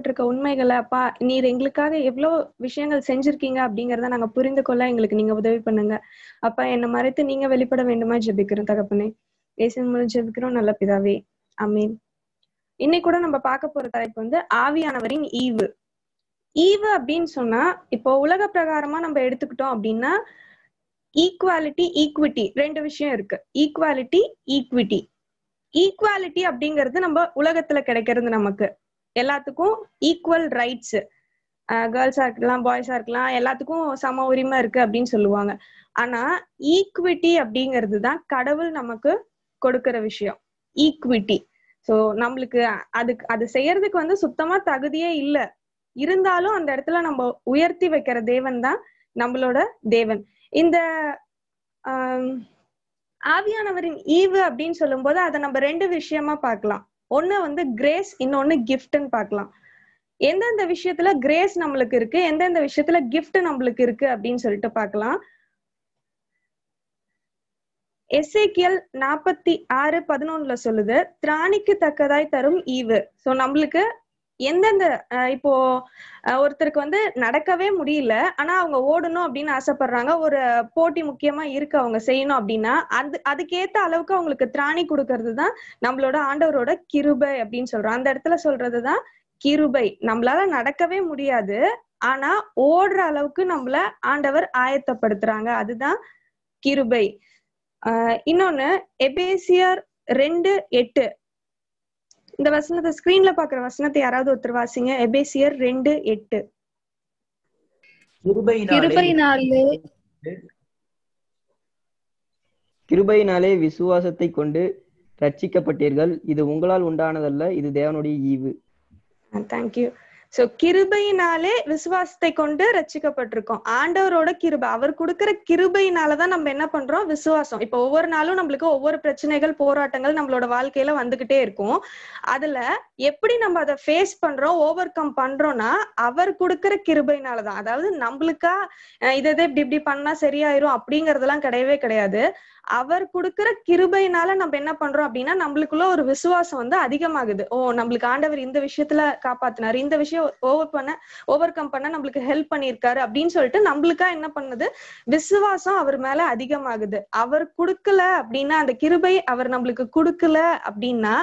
சொல்லப்பட்டிருக்க உண்மைகளை அப்பா நீர் எங்களுக்காக எவ்வளவு விஷயங்கள் செஞ்சிருக்கீங்க அப்படிங்கிறத நாங்க புரிந்து கொள்ள எங்களுக்கு நீங்க உதவி பண்ணுங்க அப்பா என்னை மறைத்து நீங்க வெளிப்பட வேண்டுமா ஜெபிக்கிறோம் தகப்பனே ஏசன் மூலம் ஜெபிக்கிறோம் நல்ல பிதாவே அமீன் இன்னைக்கு கூட நம்ம பார்க்க போற தலைப்பு வந்து ஆவியானவரின் ஈவு ஈவு அப்படின்னு சொன்னா இப்போ உலக பிரகாரமா நம்ம எடுத்துக்கிட்டோம் அப்படின்னா ஈக்குவாலிட்டி ஈக்விட்டி ரெண்டு விஷயம் இருக்கு ஈக்குவாலிட்டி ஈக்விட்டி ஈக்குவாலிட்டி அப்படிங்கிறது நம்ம உலகத்துல கிடைக்கிறது நமக்கு எல்லாத்துக்கும் ஈக்குவல் ரைட்ஸ் கேர்ள்ஸா இருக்கலாம் பாய்ஸா இருக்கலாம் எல்லாத்துக்கும் சம உரிமை இருக்கு அப்படின்னு சொல்லுவாங்க ஆனா ஈக்விட்டி அப்படிங்கிறது தான் கடவுள் நமக்கு கொடுக்கிற விஷயம் ஈக்விட்டி சோ நம்மளுக்கு அதுக்கு அது செய்யறதுக்கு வந்து சுத்தமா தகுதியே இல்ல இருந்தாலும் அந்த இடத்துல நம்ம உயர்த்தி வைக்கிற தேவன் தான் நம்மளோட தேவன் இந்த ஆவியானவரின் ஈவு அப்படின்னு சொல்லும்போது அதை நம்ம ரெண்டு விஷயமா பார்க்கலாம் ஒன்னு வந்து கிரேஸ் இன்னொன்னு கிஃப்ட்னு பார்க்கலாம் எந்தெந்த விஷயத்துல கிரேஸ் நம்மளுக்கு இருக்கு எந்தெந்த விஷயத்துல கிஃப்ட் நம்மளுக்கு இருக்கு அப்படின்னு சொல்லிட்டு பார்க்கலாம் எஸ்ஏக்கியல் நாற்பத்தி ஆறு பதினொன்னுல சொல்லுது திராணிக்கு தக்கதாய் தரும் ஈவு ஸோ நம்மளுக்கு எந்தெந்த இப்போ ஒருத்தருக்கு வந்து நடக்கவே முடியல ஆனா அவங்க ஓடணும் அப்படின்னு ஆசைப்படுறாங்க ஒரு போட்டி முக்கியமா இருக்கு அவங்க செய்யணும் அப்படின்னா அது அதுக்கேத்த அளவுக்கு அவங்களுக்கு திராணி கொடுக்கறது தான் நம்மளோட ஆண்டவரோட கிருபை அப்படின்னு சொல்றோம் அந்த இடத்துல சொல்றதுதான் கிருபை நம்மளால நடக்கவே முடியாது ஆனா ஓடுற அளவுக்கு நம்மள ஆண்டவர் ஆயத்தப்படுத்துறாங்க அதுதான் கிருபை ஆஹ் இன்னொன்னு எபேசியர் ரெண்டு எட்டு இந்த வசனத்தை ஸ்கிரீன்ல பாக்குற வசனத்தை யாராவது ஒருத்தர் வாசிங்க எபேசியர் ரெண்டு எட்டு கிருபையினாலே விசுவாசத்தை கொண்டு ரட்சிக்கப்பட்டீர்கள் இது உங்களால் உண்டானதல்ல இது தேவனுடைய ஈவு தேங்க்யூ சோ கிருபையினாலே விசுவாசத்தை கொண்டு ரச்சிக்கப்பட்டிருக்கோம் ஆண்டவரோட கிருபை அவர் கொடுக்கிற கிருபையினாலதான் நம்ம என்ன பண்றோம் விசுவாசம் இப்ப ஒவ்வொரு நாளும் நம்மளுக்கு ஒவ்வொரு பிரச்சனைகள் போராட்டங்கள் நம்மளோட வாழ்க்கையில வந்துகிட்டே இருக்கும் அதுல எப்படி நம்ம அதை ஃபேஸ் பண்றோம் ஓவர் கம் பண்றோம்னா அவர் கொடுக்கற கிருபைனாலதான் அதாவது நம்மளுக்கா இதை இதை இப்படி இப்படி பண்ணா சரியாயிரும் அப்படிங்கறதெல்லாம் கிடையவே கிடையாது அவர் கொடுக்கற கிருபைனால நம்ம என்ன பண்றோம் அப்படின்னா நம்மளுக்குள்ள ஒரு விசுவாசம் வந்து அதிகமாகுது ஓ நம்மளுக்கு ஆண்டவர் இந்த விஷயத்துல காப்பாத்தினாரு இந்த விஷயம் ஓவர் பண்ண ஓவர் கம் பண்ண நம்மளுக்கு ஹெல்ப் பண்ணிருக்காரு அப்படின்னு சொல்லிட்டு நம்மளுக்கா என்ன பண்ணுது விசுவாசம் அவர் மேல அதிகமாகுது அவர் கொடுக்கல அப்படின்னா அந்த கிருபை அவர் நம்மளுக்கு கொடுக்கல அப்படின்னா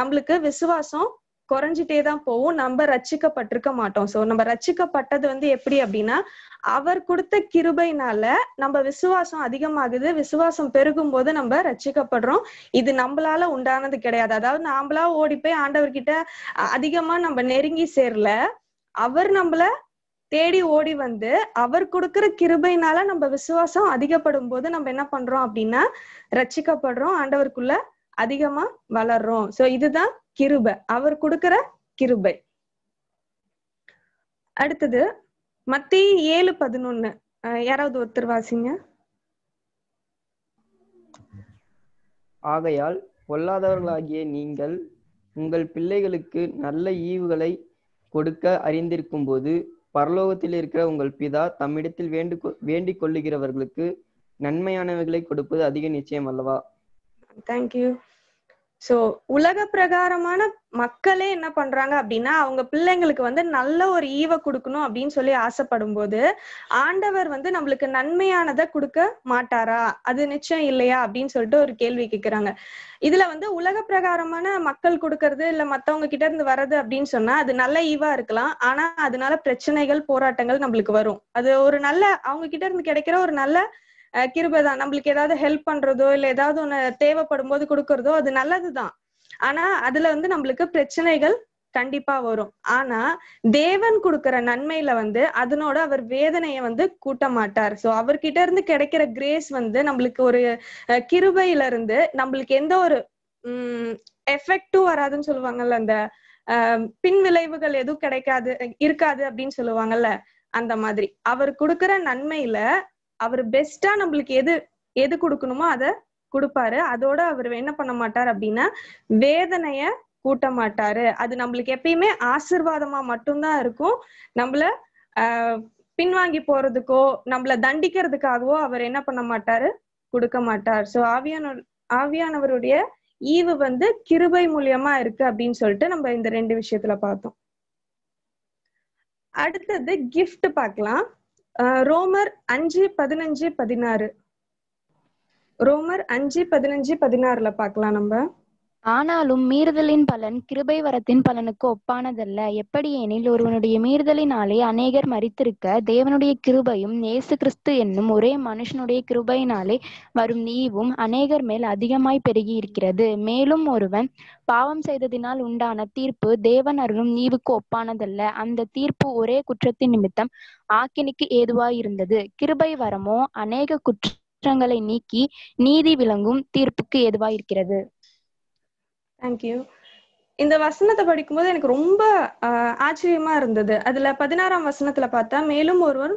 நம்மளுக்கு விசுவாசம் குறைஞ்சிட்டே தான் போவோம் நம்ம ரச்சிக்கப்பட்டிருக்க மாட்டோம் சோ நம்ம ரச்சிக்கப்பட்டது வந்து எப்படி அப்படின்னா அவர் கொடுத்த கிருபைனால நம்ம விசுவாசம் அதிகமாகுது விசுவாசம் பெருகும் போது நம்ம ரச்சிக்கப்படுறோம் இது நம்மளால உண்டானது கிடையாது அதாவது நாமளா ஓடி போய் ஆண்டவர்கிட்ட அதிகமா நம்ம நெருங்கி சேரல அவர் நம்மள தேடி ஓடி வந்து அவர் கொடுக்குற கிருபைனால நம்ம விசுவாசம் அதிகப்படும் போது நம்ம என்ன பண்றோம் அப்படின்னா ரச்சிக்கப்படுறோம் ஆண்டவருக்குள்ள அதிகமா வளர்றோம் சோ இதுதான் கிருபை அவர் கொடுக்கிற கிருபை அடுத்தது மத்தி ஏழு பதினொன்னு யாராவது ஒருத்தர் வாசிங்க ஆகையால் பொல்லாதவர்களாகிய நீங்கள் உங்கள் பிள்ளைகளுக்கு நல்ல ஈவுகளை கொடுக்க அறிந்திருக்கும் போது பரலோகத்தில் இருக்கிற உங்கள் பிதா தம்மிடத்தில் வேண்டு வேண்டிக் கொள்ளுகிறவர்களுக்கு நன்மையானவைகளை கொடுப்பது அதிக நிச்சயம் அல்லவா தேங்க்யூ சோ உலக பிரகாரமான மக்களே என்ன பண்றாங்க அப்படின்னா அவங்க பிள்ளைங்களுக்கு வந்து நல்ல ஒரு ஈவ கொடுக்கணும் அப்படின்னு சொல்லி ஆசைப்படும் போது ஆண்டவர் வந்து நம்மளுக்கு நன்மையானதை கொடுக்க மாட்டாரா அது நிச்சயம் இல்லையா அப்படின்னு சொல்லிட்டு ஒரு கேள்வி கேட்கிறாங்க இதுல வந்து உலக பிரகாரமான மக்கள் கொடுக்கறது இல்ல மத்தவங்க கிட்ட இருந்து வர்றது அப்படின்னு சொன்னா அது நல்ல ஈவா இருக்கலாம் ஆனா அதனால பிரச்சனைகள் போராட்டங்கள் நம்மளுக்கு வரும் அது ஒரு நல்ல அவங்க கிட்ட இருந்து கிடைக்கிற ஒரு நல்ல கிருபை தான் நம்மளுக்கு ஏதாவது ஹெல்ப் பண்றதோ இல்ல ஏதாவது ஒண்ணு தேவைப்படும் போது கொடுக்கறதோ அது நல்லதுதான் ஆனா அதுல வந்து நம்மளுக்கு பிரச்சனைகள் கண்டிப்பா வரும் ஆனா தேவன் கொடுக்கற நன்மையில வந்து அதனோட அவர் வேதனைய வந்து கூட்ட மாட்டார் சோ அவர்கிட்ட இருந்து கிடைக்கிற கிரேஸ் வந்து நம்மளுக்கு ஒரு கிருபையில இருந்து நம்மளுக்கு எந்த ஒரு உம் எஃபெக்டும் வராதுன்னு சொல்லுவாங்கல்ல அந்த பின் விளைவுகள் எதுவும் கிடைக்காது இருக்காது அப்படின்னு சொல்லுவாங்கல்ல அந்த மாதிரி அவர் கொடுக்கற நன்மையில அவர் பெஸ்டா நம்மளுக்கு எது எது கொடுக்கணுமோ அத கொடுப்பாரு அதோட அவர் என்ன பண்ண மாட்டாரு அப்படின்னா வேதனைய கூட்ட மாட்டாரு அது நம்மளுக்கு எப்பயுமே ஆசிர்வாதமா மட்டும்தான் இருக்கும் நம்மள பின்வாங்கி போறதுக்கோ நம்மள தண்டிக்கிறதுக்காகவோ அவர் என்ன பண்ண மாட்டாரு கொடுக்க மாட்டார் சோ ஆவியான ஆவியானவருடைய ஈவு வந்து கிருபை மூலியமா இருக்கு அப்படின்னு சொல்லிட்டு நம்ம இந்த ரெண்டு விஷயத்துல பார்த்தோம் அடுத்தது கிஃப்ட் பார்க்கலாம் ரோமர் அஞ்சு பதினஞ்சு பதினாறு ரோமர் அஞ்சு பதினஞ்சு பதினாறுல பாக்கலாம் நம்ம ஆனாலும் மீறுதலின் பலன் கிருபை வரத்தின் பலனுக்கு ஒப்பானதல்ல எப்படியெனில் ஒருவனுடைய மீறுதலினாலே அநேகர் மறித்திருக்க தேவனுடைய கிருபையும் இயேசு கிறிஸ்து என்னும் ஒரே மனுஷனுடைய கிருபையினாலே வரும் நீவும் அநேகர் மேல் அதிகமாய் பெருகி இருக்கிறது மேலும் ஒருவன் பாவம் செய்ததினால் உண்டான தீர்ப்பு தேவன் அருளும் நீவுக்கு ஒப்பானதல்ல அந்த தீர்ப்பு ஒரே குற்றத்தின் நிமித்தம் ஆக்கினிக்கு ஏதுவாய் இருந்தது கிருபை வரமோ அநேக குற்றங்களை நீக்கி நீதி விளங்கும் தீர்ப்புக்கு ஏதுவாய் இருக்கிறது தேங்க்யூ இந்த வசனத்தை படிக்கும்போது எனக்கு ரொம்ப ஆச்சரியமா இருந்தது அதுல பதினாறாம் வசனத்துல பார்த்தா மேலும் ஒருவர்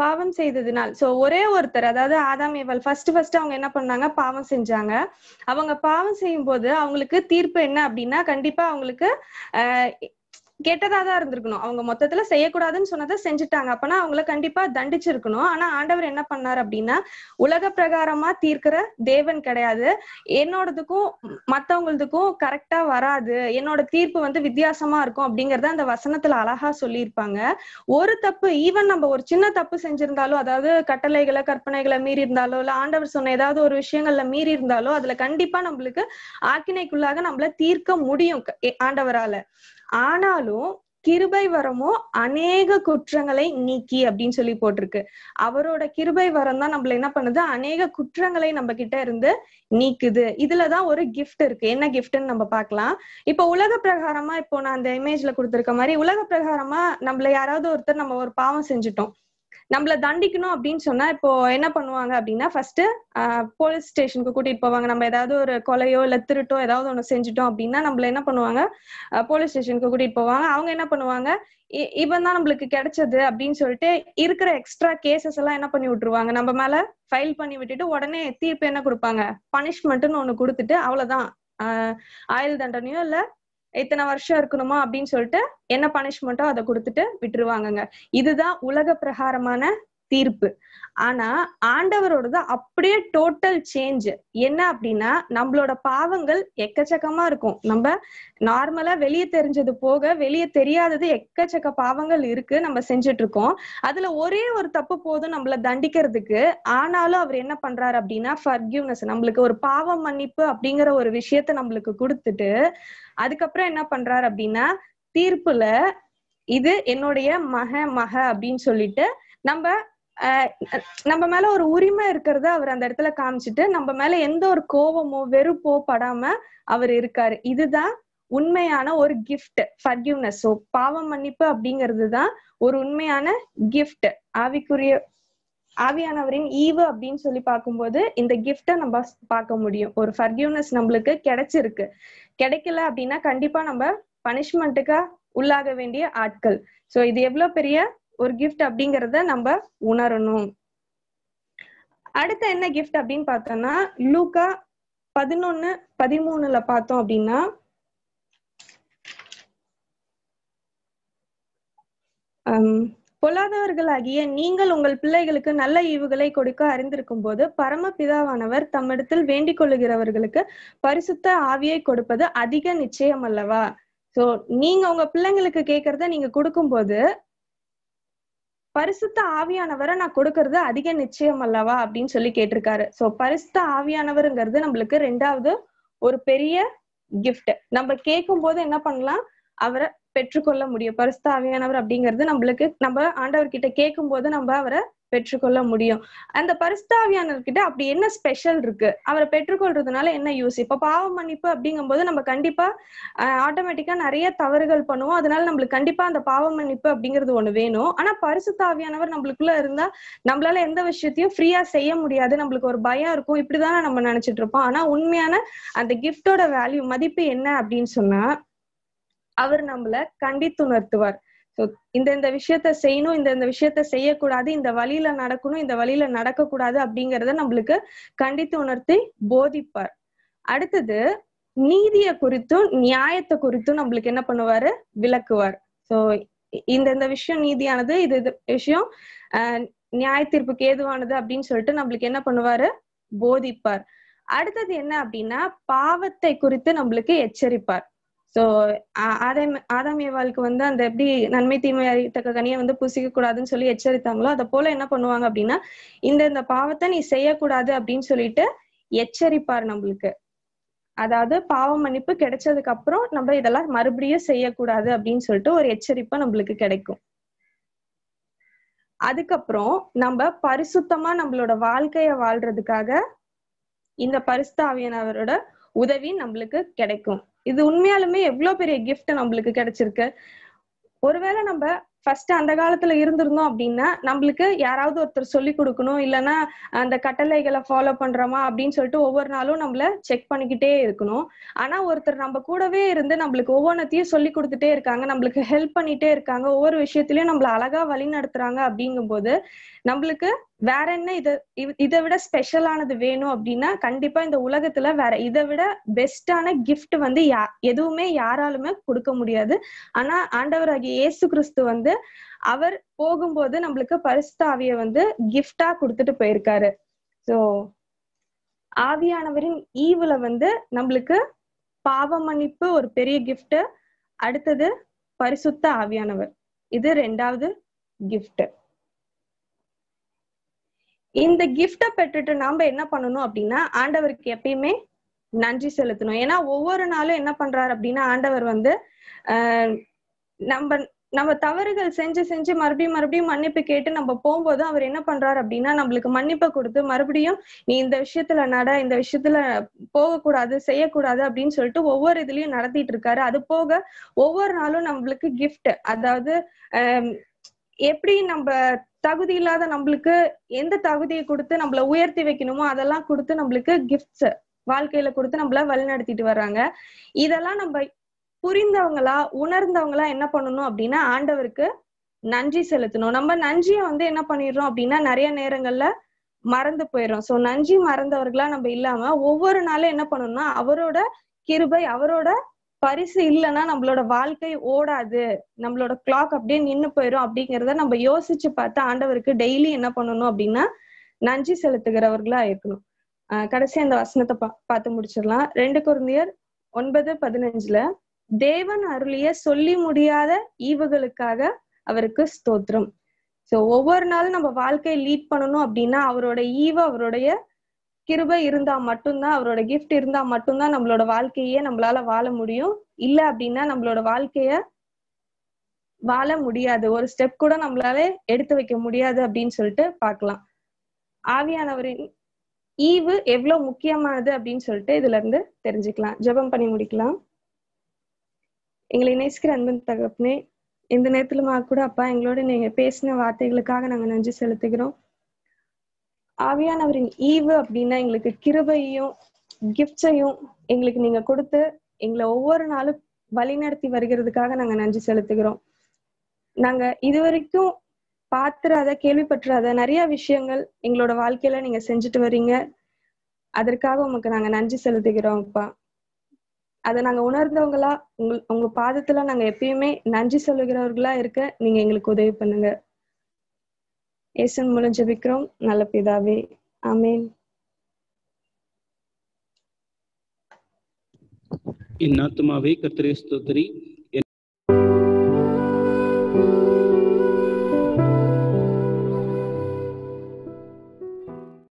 பாவம் செய்ததினால் சோ ஒரே ஒருத்தர் அதாவது ஆதாம் ஏவல் ஃபர்ஸ்ட் ஃபர்ஸ்ட் அவங்க என்ன பண்ணாங்க பாவம் செஞ்சாங்க அவங்க பாவம் செய்யும் போது அவங்களுக்கு தீர்ப்பு என்ன அப்படின்னா கண்டிப்பா அவங்களுக்கு கெட்டதா தான் இருந்திருக்கணும் அவங்க மொத்தத்துல செய்யக்கூடாதுன்னு சொன்னதை செஞ்சுட்டாங்க அப்பனா அவங்கள கண்டிப்பா தண்டிச்சிருக்கணும் ஆனா ஆண்டவர் என்ன பண்ணார் அப்படின்னா உலக பிரகாரமா தீர்க்கிற தேவன் கிடையாது என்னோடதுக்கும் மத்தவங்களுக்கும் கரெக்டா வராது என்னோட தீர்ப்பு வந்து வித்தியாசமா இருக்கும் அப்படிங்கறத அந்த வசனத்துல அழகா சொல்லியிருப்பாங்க ஒரு தப்பு ஈவன் நம்ம ஒரு சின்ன தப்பு செஞ்சிருந்தாலும் அதாவது கட்டளைகளை கற்பனைகளை மீறி இருந்தாலோ இல்ல ஆண்டவர் சொன்ன ஏதாவது ஒரு விஷயங்கள்ல மீறி இருந்தாலோ அதுல கண்டிப்பா நம்மளுக்கு ஆக்கினைக்குள்ளாக நம்மள தீர்க்க முடியும் ஆண்டவரால ஆனாலும் இருந்தாலும் கிருபை வரமோ அநேக குற்றங்களை நீக்கி அப்படின்னு சொல்லி போட்டிருக்கு அவரோட கிருபை வரம் தான் நம்மள என்ன பண்ணுது அநேக குற்றங்களை நம்ம கிட்ட இருந்து நீக்குது இதுலதான் ஒரு கிஃப்ட் இருக்கு என்ன கிஃப்ட்னு நம்ம பார்க்கலாம் இப்ப உலக பிரகாரமா இப்போ நான் அந்த இமேஜ்ல கொடுத்துருக்க மாதிரி உலக பிரகாரமா நம்மள யாராவது ஒருத்தர் நம்ம ஒரு பாவம் செஞ்சுட்டோம் நம்மள தண்டிக்கணும் அப்படின்னு சொன்னா இப்போ என்ன பண்ணுவாங்க அப்படின்னா ஃபர்ஸ்ட் போலீஸ் ஸ்டேஷனுக்கு கூட்டிட்டு போவாங்க நம்ம ஏதாவது ஒரு கொலையோ இல்ல திருட்டோ ஏதாவது ஒண்ணு செஞ்சுட்டோம் அப்படின்னா நம்மள என்ன பண்ணுவாங்க போலீஸ் ஸ்டேஷனுக்கு கூட்டிட்டு போவாங்க அவங்க என்ன பண்ணுவாங்க இவன் தான் நம்மளுக்கு கிடைச்சது அப்படின்னு சொல்லிட்டு இருக்கிற எக்ஸ்ட்ரா கேசஸ் எல்லாம் என்ன பண்ணி விட்டுருவாங்க நம்ம மேல ஃபைல் பண்ணி விட்டுட்டு உடனே தீர்ப்பு என்ன கொடுப்பாங்க பனிஷ்மெண்ட்னு ஒண்ணு கொடுத்துட்டு அவ்வளவுதான் ஆயுள் தண்டனையோ இல்ல இத்தனை வருஷம் இருக்கணுமா அப்படின்னு சொல்லிட்டு என்ன பனிஷ்மெண்ட்டோ அதை கொடுத்துட்டு விட்டுருவாங்கங்க இதுதான் உலக பிரகாரமான தீர்ப்பு ஆனா ஆண்டவரோடது அப்படியே டோட்டல் சேஞ்ச் என்ன அப்படின்னா நம்மளோட பாவங்கள் எக்கச்சக்கமா இருக்கும் நம்ம நார்மலா வெளியே தெரிஞ்சது போக வெளியே தெரியாதது எக்கச்சக்க பாவங்கள் இருக்கு நம்ம செஞ்சுட்டு இருக்கோம் அதுல ஒரே ஒரு தப்பு போதும் நம்மள தண்டிக்கிறதுக்கு ஆனாலும் அவர் என்ன பண்றாரு அப்படின்னா ஃபர்கியூனஸ் நம்மளுக்கு ஒரு பாவ மன்னிப்பு அப்படிங்கிற ஒரு விஷயத்த நம்மளுக்கு கொடுத்துட்டு அதுக்கப்புறம் என்ன பண்றாரு அப்படின்னா தீர்ப்புல இது என்னுடைய மக மக அப்படின்னு சொல்லிட்டு நம்ம நம்ம மேல ஒரு உரிமை இருக்கிறத அவர் அந்த இடத்துல காமிச்சிட்டு நம்ம மேல எந்த ஒரு கோவமோ வெறுப்போ படாம அவர் இருக்காரு இதுதான் உண்மையான ஒரு கிஃப்ட் ஃபர்கிவ்னஸ் ஸோ பாவம் மன்னிப்பு அப்படிங்கிறது தான் ஒரு உண்மையான கிஃப்ட் ஆவிக்குரிய ஆவியானவரின் ஈவு அப்படின்னு சொல்லி பார்க்கும்போது இந்த கிஃப்டை நம்ம பார்க்க முடியும் ஒரு ஃபர்கிவ்னஸ் நம்மளுக்கு கிடைச்சிருக்கு கிடைக்கல அப்படின்னா கண்டிப்பா நம்ம பனிஷ்மெண்ட்டுக்கா உள்ளாக வேண்டிய ஆட்கள் ஸோ இது எவ்வளவு பெரிய ஒரு கிஃப்ட் அப்படிங்கறத நம்ம உணரணும் அடுத்து என்ன கிஃப்ட் அப்படின்னு பார்த்தோம்னா லூக்கா பதினொன்னு பதிமூணுல பார்த்தோம் அப்படின்னா பொல்லாதவர்களாகிய நீங்கள் உங்கள் பிள்ளைகளுக்கு நல்ல ஈவுகளை கொடுக்க அறிந்திருக்கும் போது பரம பிதாவானவர் தம்மிடத்தில் வேண்டிக் கொள்ளுகிறவர்களுக்கு பரிசுத்த ஆவியை கொடுப்பது அதிக நிச்சயம் அல்லவா சோ நீங்க உங்க பிள்ளைங்களுக்கு கேட்கறத நீங்க கொடுக்கும்போது பரிசுத்த ஆவியானவரை நான் கொடுக்கறது அதிக நிச்சயம் அல்லவா அப்படின்னு சொல்லி கேட்டிருக்காரு சோ பரிசுத்த ஆவியானவருங்கிறது நம்மளுக்கு ரெண்டாவது ஒரு பெரிய கிஃப்ட் நம்ம கேட்கும் போது என்ன பண்ணலாம் அவரை பெற்றுக்கொள்ள முடியும் பரிசுத்த ஆவியானவர் அப்படிங்கிறது நம்மளுக்கு நம்ம ஆண்டவர்கிட்ட கேட்கும் போது நம்ம அவரை பெற்றுக்கொள்ள முடியும் அந்த பரிஸ்தாவியானர்கிட்ட அப்படி என்ன ஸ்பெஷல் இருக்கு அவரை பெற்றுக்கொள்றதுனால என்ன யூஸ் இப்ப பாவ மன்னிப்பு அப்படிங்கும்போது நம்ம கண்டிப்பா ஆட்டோமேட்டிக்கா நிறைய தவறுகள் பண்ணுவோம் அதனால நம்மளுக்கு கண்டிப்பா அந்த பாவ மன்னிப்பு அப்படிங்கிறது ஒண்ணு வேணும் ஆனா பரிசுத்தாவியானவர் நம்மளுக்குள்ள இருந்தா நம்மளால எந்த விஷயத்தையும் ஃப்ரீயா செய்ய முடியாது நம்மளுக்கு ஒரு பயம் இருக்கும் இப்படிதானே நம்ம நினைச்சிட்டு இருப்போம் ஆனா உண்மையான அந்த கிஃப்டோட வேல்யூ மதிப்பு என்ன அப்படின்னு சொன்னா அவர் நம்மள கண்டித்துணர்த்துவார் ஸோ இந்த இந்த விஷயத்த செய்யணும் இந்த இந்த விஷயத்த செய்யக்கூடாது இந்த வழியில நடக்கணும் இந்த வழியில நடக்கக்கூடாது அப்படிங்கறத நம்மளுக்கு கண்டித்து உணர்த்தி போதிப்பார் அடுத்தது நீதிய குறித்தும் நியாயத்தை குறித்தும் நம்மளுக்கு என்ன பண்ணுவாரு விளக்குவார் சோ இந்த இந்த விஷயம் நீதியானது இது இது விஷயம் நியாய ஏதுவானது அப்படின்னு சொல்லிட்டு நம்மளுக்கு என்ன பண்ணுவாரு போதிப்பார் அடுத்தது என்ன அப்படின்னா பாவத்தை குறித்து நம்மளுக்கு எச்சரிப்பார் ஸோ ஆதம் ஆதாம் ஏவாளுக்கு வந்து அந்த எப்படி நன்மை தீமை அறிவித்தக்க கனியை வந்து புசிக்க கூடாதுன்னு சொல்லி எச்சரித்தாங்களோ அதை போல என்ன பண்ணுவாங்க அப்படின்னா இந்த இந்த பாவத்தை நீ செய்யக்கூடாது அப்படின்னு சொல்லிட்டு எச்சரிப்பார் நம்மளுக்கு அதாவது பாவ மன்னிப்பு கிடைச்சதுக்கு அப்புறம் நம்ம இதெல்லாம் மறுபடியும் செய்யக்கூடாது அப்படின்னு சொல்லிட்டு ஒரு எச்சரிப்பை நம்மளுக்கு கிடைக்கும் அதுக்கப்புறம் நம்ம பரிசுத்தமா நம்மளோட வாழ்க்கைய வாழ்றதுக்காக இந்த பரிசுத்தாவியனவரோட உதவி நம்மளுக்கு கிடைக்கும் இது உண்மையாலுமே எவ்வளவு பெரிய கிஃப்ட் நம்மளுக்கு கிடைச்சிருக்கு ஒருவேளை நம்ம ஃபர்ஸ்ட் அந்த காலத்துல இருந்திருந்தோம் அப்படின்னா நம்மளுக்கு யாராவது ஒருத்தர் சொல்லி கொடுக்கணும் இல்லைன்னா அந்த கட்டளைகளை ஃபாலோ பண்றோமா அப்படின்னு சொல்லிட்டு ஒவ்வொரு நாளும் நம்மள செக் பண்ணிக்கிட்டே இருக்கணும் ஆனா ஒருத்தர் நம்ம கூடவே இருந்து நம்மளுக்கு ஒவ்வொன்றத்தையும் சொல்லி கொடுத்துட்டே இருக்காங்க நம்மளுக்கு ஹெல்ப் பண்ணிட்டே இருக்காங்க ஒவ்வொரு விஷயத்திலயும் நம்மள அழகா வழி நடத்துறாங்க அப்படிங்கும் போது நம்மளுக்கு வேற என்ன இதை இதை விட ஸ்பெஷலானது வேணும் அப்படின்னா கண்டிப்பா இந்த உலகத்துல வேற இதை விட பெஸ்டான கிஃப்ட் வந்து யா எதுவுமே யாராலுமே கொடுக்க முடியாது ஆனா ஆண்டவராகிய இயேசு கிறிஸ்து வந்து அவர் போகும்போது நம்மளுக்கு பரிசுத்தாவிய வந்து கிஃப்டா கொடுத்துட்டு போயிருக்காரு சோ ஆவியானவரின் ஈவுல வந்து நம்மளுக்கு பாவ மன்னிப்பு ஒரு பெரிய கிஃப்ட் அடுத்தது பரிசுத்த ஆவியானவர் இது ரெண்டாவது கிஃப்ட் இந்த கிஃப்ட பெற்றுட்டு நாம என்ன பண்ணணும் அப்படின்னா ஆண்டவருக்கு எப்பயுமே நன்றி செலுத்தணும் ஏன்னா ஒவ்வொரு நாளும் என்ன பண்றாரு அப்படின்னா ஆண்டவர் வந்து நம்ம நம்ம தவறுகள் செஞ்சு செஞ்சு மறுபடியும் மறுபடியும் மன்னிப்பு கேட்டு நம்ம போகும்போது அவர் என்ன பண்றாரு அப்படின்னா நம்மளுக்கு மன்னிப்பை கொடுத்து மறுபடியும் நீ இந்த விஷயத்துல நட இந்த விஷயத்துல போகக்கூடாது செய்யக்கூடாது அப்படின்னு சொல்லிட்டு ஒவ்வொரு இதுலயும் நடத்திட்டு இருக்காரு அது போக ஒவ்வொரு நாளும் நம்மளுக்கு கிஃப்ட் அதாவது எப்படி நம்ம தகுதி இல்லாத நம்மளுக்கு எந்த தகுதியை கொடுத்து நம்மள உயர்த்தி வைக்கணுமோ அதெல்லாம் கொடுத்து நம்மளுக்கு கிஃப்ட்ஸ் வாழ்க்கையில கொடுத்து நம்மள வழிநடத்திட்டு வர்றாங்க இதெல்லாம் நம்ம புரிந்தவங்களா உணர்ந்தவங்களா என்ன பண்ணணும் அப்படின்னா ஆண்டவருக்கு நன்றி செலுத்தணும் நம்ம நன்றியை வந்து என்ன பண்ணிடுறோம் அப்படின்னா நிறைய நேரங்கள்ல மறந்து போயிடும் ஸோ நன்றி மறந்தவர்களா நம்ம இல்லாம ஒவ்வொரு நாளும் என்ன பண்ணணும்னா அவரோட கிருபை அவரோட பரிசு இல்லைன்னா நம்மளோட வாழ்க்கை ஓடாது நம்மளோட கிளாக் அப்படியே நின்று போயிடும் அப்படிங்கிறத நம்ம யோசிச்சு பார்த்து ஆண்டவருக்கு டெய்லி என்ன பண்ணணும் அப்படின்னா நஞ்சி செலுத்துகிறவர்களா இருக்கணும் கடைசி அந்த வசனத்தை பா பார்த்து முடிச்சிடலாம் ரெண்டு குழந்தையர் ஒன்பது பதினஞ்சுல தேவன் அருளிய சொல்லி முடியாத ஈவுகளுக்காக அவருக்கு ஸ்தோத்திரம் சோ ஒவ்வொரு நாளும் நம்ம வாழ்க்கையை லீட் பண்ணணும் அப்படின்னா அவரோட ஈவ அவருடைய கிருபை இருந்தா மட்டும்தான் அவரோட கிஃப்ட் இருந்தா மட்டும்தான் நம்மளோட வாழ்க்கையே நம்மளால வாழ முடியும் இல்ல அப்படின்னா நம்மளோட வாழ்க்கைய வாழ முடியாது ஒரு ஸ்டெப் கூட நம்மளால எடுத்து வைக்க முடியாது அப்படின்னு சொல்லிட்டு பார்க்கலாம் ஆவியானவரின் ஈவு எவ்வளவு முக்கியமானது அப்படின்னு சொல்லிட்டு இதுல இருந்து தெரிஞ்சுக்கலாம் ஜெபம் பண்ணி முடிக்கலாம் எங்களை நேசிக்கிற அன்பன் தகப்பனே இந்த நேரத்திலுமா கூட அப்பா எங்களோட நீங்க பேசின வார்த்தைகளுக்காக நாங்க நன்றி செலுத்துகிறோம் ஆவியானவரின் ஈவு அப்படின்னா எங்களுக்கு கிருபையும் கிஃப்ட்ஸையும் எங்களுக்கு நீங்க கொடுத்து எங்களை ஒவ்வொரு நாளும் வழிநடத்தி வருகிறதுக்காக நாங்க நன்றி செலுத்துகிறோம் நாங்க இதுவரைக்கும் பாத்துறாத கேள்விப்பட்டுறாத நிறைய விஷயங்கள் எங்களோட வாழ்க்கையில நீங்க செஞ்சுட்டு வரீங்க அதற்காக உமக்கு நாங்க நன்றி செலுத்துகிறோம் அப்பா அதை நாங்க உணர்ந்தவங்களா உங்க உங்க பாதத்துல நாங்க எப்பயுமே நன்றி சொல்லுகிறவர்களா இருக்க நீங்க எங்களுக்கு உதவி பண்ணுங்க ஏசன் மூலம் ஜபிக்கிறோம் நல்ல பிதாவே ஆமேன் என் ஆத்மாவே கர்த்தரே ஸ்தோத்திரி